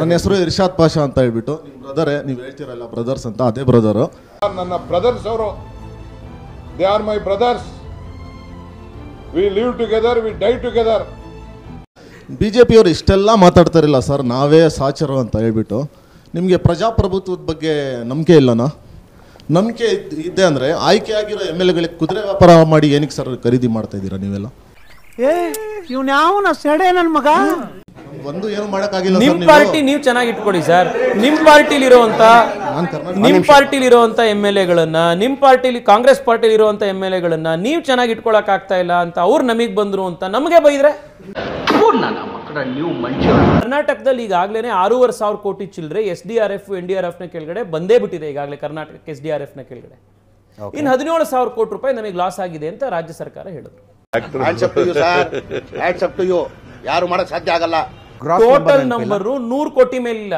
ನನ್ನ ಹೆಸರು ಇರ್ಷಾದ್ ಪಾಷಾ ಅಂತ ಹೇಳ್ಬಿಟ್ಟು ನಿಮ್ಮ ಬ್ರದರ್ ನೀವು ಹೇಳ್ತಿರಲ್ಲ ಬ್ರದರ್ಸ್ ಅಂತ ಅದೇ ಬ್ರದರು ನನ್ನ ಬ್ರದರ್ಸ್ ಅವರು they are my brothers we live together we die together B J ಪಿಯವರು ಇಷ್ಟೆಲ್ಲ ಮಾತಾಡ್ತಾರಿಲ್ಲ ಸರ್ ನಾವೇ ಸಾಚರು ಅಂತ ಹೇಳ್ಬಿಟ್ಟು ನಿಮಗೆ ಪ್ರಜಾಪ್ರಭುತ್ವದ ಬಗ್ಗೆ ನಂಬಿಕೆ ಇಲ್ಲನಾ ನಂಬಿಕೆ ಇದ್- ಇದೆ ಅಂದರೆ ಆಯ್ಕೆ ಆಗಿರೋ ಎಮ್ ಎಲ್ ಎಗಳಿಗೆ ಕುದುರೆ ವ್ಯಾಪಾರ ಮಾಡಿ ಏನಕ್ಕೆ ಸರ್ ಖರೀದಿ ಮಾಡ್ತಾ ಇದ್ದೀರಾ ನೀವೆಲ್ಲ ಏ ಇವ್ನ ಯಾವನ ಸೆಡೆ ನನ್ನ ಮಗ ಒಂದು ಏನು ಮಾಡೋಕ್ಕಾಗಿಲ್ಲ ನಿಮ್ ಪಾರ್ಟಿ ನೀವು ಚೆನ್ನಾಗಿ ಇಟ್ಕೊಡಿ ಸರ್ ನಿಮ್ ಪಾರ್ಟಿಲಿ ಇರುವಂತ ನಿಮ್ಮ ನಿಮ್ ಪಾರ್ಟಿಲಿ ಇರುವಂತ ಎಮ್ ಎಲ್ ಎಗಳನ್ನ ನಿಮ್ ಪಾರ್ಟಿಲಿ ಕಾಂಗ್ರೆಸ್ ಪಾರ್ಟಿಲಿ ಇರುವಂತ ಎಮ್ ಎಲ್ ಎಗಳನ್ನ ನೀವು ಚೆನ್ನಾಗಿ ಇಟ್ಕೊಳಕ್ ಆಗ್ತಾ ಇಲ್ಲ ಅಂತ ಅವ್ರು ನಮಗ್ ಬಂದ್ರು ಅಂತ ನಮಗೆ ಬೈದ್ರೆ ಕರ್ನಾಟಕದಲ್ಲಿ ಈಗಾಗಲೇ ಆರೂವರೆ ಸಾವಿರ ಕೋಟಿ ಚಿಲ್ಲರೆ S D R F N D R F ನ ಕೆಳಗಡೆ ಬಂದೇ ಬಿಟ್ಟಿದೆ ಈಗಾಗಲೇ ಕರ್ನಾಟಕಕ್ಕೆ ಎಸ್ ಡಿ ಆರ್ ಎಫ್ ನ ಕೆಳಗಡೆ ಇನ್ನು ಹದಿನೇಳು ಸಾವಿರ ಕೋಟಿ ರೂಪಾಯಿ ನಮಗೆ ಲಾಸ್ ಆಗಿದೆ ಅಂತ ರಾಜ್ಯ ಸರ್ಕಾರ ಹೇಳಿದ್ರು ಯಾರು ಮಾಡಕ್ ಸಾಧ್ಯ ಆಗಲ್ಲ ಟೋಟಲ್ ನಂಬರ್ ನೂರು ಕೋಟಿ ಮೇಲಿಲ್ಲ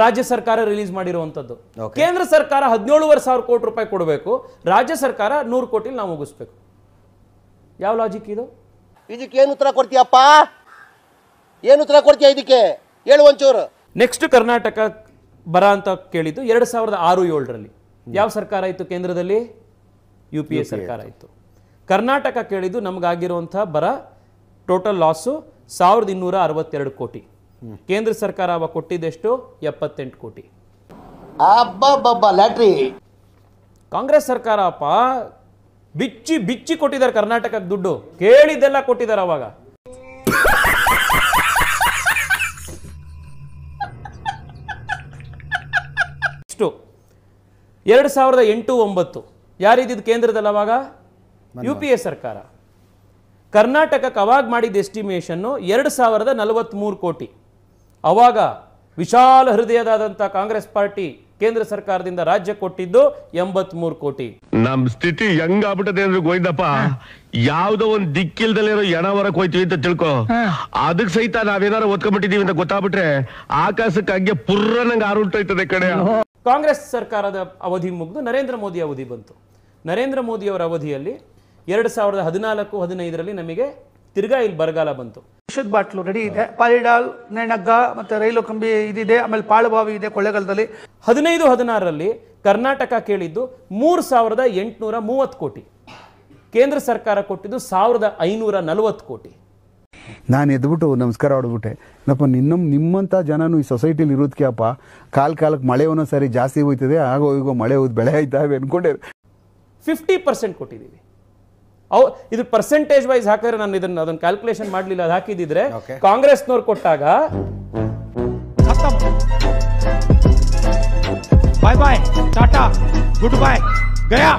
ರಾಜ್ಯ ಸರ್ಕಾರ ರಿಲೀಸ್ ಮಾಡಿರುವಂತದ್ದು ಕೇಂದ್ರ ಸರ್ಕಾರ ಹದಿನೇಳುವರೆ ಸಾವಿರ ಕೋಟಿ ರೂಪಾಯಿ ಕೊಡಬೇಕು ರಾಜ್ಯ ಸರ್ಕಾರ ನೂರು ಕೋಟಿ ನಾವು ಮುಗಿಸ್ಬೇಕು ಯಾವ ಲಾಜಿಕ್ ಇದು ಇದಕ್ಕೆ ಏನು ಉತ್ತರ ಕೊಡ್ತೀಯಪ್ಪ ಏನು ಉತ್ತರ ಕೊಡ್ತೀಯ ಇದಕ್ಕೆ ಹೇಳು ಒಂಚೂರು ನೆಕ್ಸ್ಟ್ ಕರ್ನಾಟಕ ಬರ ಅಂತ ಕೇಳಿದ್ದು ಎರಡ್ ಸಾವಿರದ ಆರು ಏಳರಲ್ಲಿ ಯಾವ ಸರ್ಕಾರ ಇತ್ತು ಕೇಂದ್ರದಲ್ಲಿ ಯು ಪಿ ಎ ಸರ್ಕಾರ ಇತ್ತು ಕರ್ನಾಟಕ ಕೇಳಿದ್ದು ನಮಗಾಗಿರುವಂಥ ಬರ ಟೋಟಲ್ ಲಾಸು ಸಾವಿರದ ಇನ್ನೂರ ಅರವತ್ತೆರಡು ಕೋಟಿ ಕೇಂದ್ರ ಸರ್ಕಾರ ಅವ ಕೊಟ್ಟಿದ್ದೆಷ್ಟು ಎಪ್ಪತ್ತೆಂಟು ಕೋಟಿ ಕಾಂಗ್ರೆಸ್ ಸರ್ಕಾರ ಅಪ್ಪ ಬಿಚ್ಚಿ ಬಿಚ್ಚಿ ಕೊಟ್ಟಿದ್ದಾರೆ ಕರ್ನಾಟಕಕ್ಕೆ ದುಡ್ಡು ಕೇಳಿದ್ದೆಲ್ಲ ಕೊಟ್ಟಿದ್ದಾರೆ ಅವಾಗ ಎಷ್ಟು ಎರಡು ಸಾವಿರದ ಎಂಟು ಒಂಬತ್ತು ಯಾರಿದ್ದಿದ್ದು ಕೇಂದ್ರದಲ್ಲಿ ಅವಾಗ ಯು ಪಿ ಎ ಸರ್ಕಾರ ಕರ್ನಾಟಕಕ್ಕೆ ಅವಾಗ ಮಾಡಿದ ಎಸ್ಟಿಮೇಷನ್ನು ಎರಡು ಸಾವಿರದ ನಲವತ್ತ್ಮೂರು ಕೋಟಿ ಅವಾಗ ವಿಶಾಲ ಹೃದಯದಾದಂಥ ಕಾಂಗ್ರೆಸ್ ಪಾರ್ಟಿ ಕೇಂದ್ರ ಸರ್ಕಾರದಿಂದ ರಾಜ್ಯ ಕೊಟ್ಟಿದ್ದು ಎಂಬತ್ಮೂರು ಕೋಟಿ ನಮ್ ಸ್ಥಿತಿ ಹೆಂಗಾಗ್ಬಿಟ್ಟದೆ ಅಂದ್ರೆ ಗೋಯ್ದಪ್ಪ ಯಾವ್ದೋ ಒಂದ್ ದಿಕ್ಕಿಲ್ದಲ್ಲಿರೋ ಎಣವರಕ್ ಹೋಯ್ತೀವಿ ಅಂತ ತಿಳ್ಕೊ ಅದಕ್ ಸಹಿತ ನಾವೇನಾರು ಓದ್ಕೊಂಡ್ಬಿಟ್ಟಿದೀವಿ ಅಂತ ಗೊತ್ತಾಗ್ಬಿಟ್ರೆ ಆಕಾಶಕ್ಕೆ ಹಂಗೆ ಪುರ್ರನಂಗ್ ಆರುಂಟೋಯ್ತದೆ ಕಡೆ ಕಾಂಗ್ರೆಸ್ ಸರ್ಕಾರದ ಅವಧಿ ಮುಗಿದು ನರೇಂದ್ರ ಮೋದಿ ಅವಧಿ ಬಂತು ನರೇಂದ್ರ ಮೋದಿ ಅವರ ಅವಧಿಯಲ್ಲಿ ಎರಡು ಸಾವಿರದ ಹದಿನಾಲ್ಕು ಹದಿನೈದರಲ್ಲಿ ನಮಗೆ ತಿರ್ಗಾ ಇಲ್ಲಿ ಬರಗಾಲ ಬಂತು ಔಷಧ ಬಾಟ್ಲು ರೆಡಿ ಇದೆ ಪಾಲಿಡಾಲ್ ನೆಣಗ್ಗ ಮತ್ತೆ ರೈಲು ಕಂಬಿ ಇದಿದೆ ಆಮೇಲೆ ಪಾಳುಬಾವಿ ಇದೆ ಕೊಳ್ಳೆಗಾಲದಲ್ಲಿ ಹದಿನೈದು ಹದಿನಾರರಲ್ಲಿ ಕರ್ನಾಟಕ ಕೇಳಿದ್ದು ಮೂರು ಸಾವಿರದ ಎಂಟುನೂರ ಮೂವತ್ತು ಕೋಟಿ ಕೇಂದ್ರ ಸರ್ಕಾರ ಕೊಟ್ಟಿದ್ದು ಸಾವಿರದ ಐನೂರ ನಲವತ್ತು ಕೋಟಿ ನಾನು ಎದ್ಬಿಟ್ಟು ನಮಸ್ಕಾರ ಹೊಡ್ಬಿಟ್ಟೆ ನಪ್ಪ ನಿನ್ನ ನಿಮ್ಮಂಥ ಜನನು ಈ ಸೊಸೈಟಿಲಿ ಇರೋದಕ್ಕೆ ಅಪ್ಪ ಕಾಲ ಕಾಲಕ್ಕೆ ಮಳೆ ಒಂದೊಂದು ಜಾಸ್ತಿ ಹೋಯ್ತದೆ ಆಗೋ ಹೋಗೋ ಮಳೆ ಹೋಯ್ತು ಬೆಳೆ ಆಯ್ತಾವೆ ಅನ್ಕೊಂಡೆ ಫಿಫ್ಟಿ ಪರ್ಸೆಂಟ್ ಕೊಟ್ಟಿದ್ದೀವಿ ಅವ್ ಇದು ಪರ್ಸೆಂಟೇಜ್ ವೈಸ್ ಹಾಕಿದ್ರೆ ನಾನು ಇದನ್ನ ಅದನ್ನ ಕ್ಯಾಲ್ಕುಲೇಷನ್ ಮಾಡಲಿಲ್ಲ ಅದು ಹಾಕಿದಿದ್ರೆ ಕಾಂಗ್ರೆಸ್ನವ್ರು ಕೊಟ್ಟಾಗ bye bye tata good bye Gaya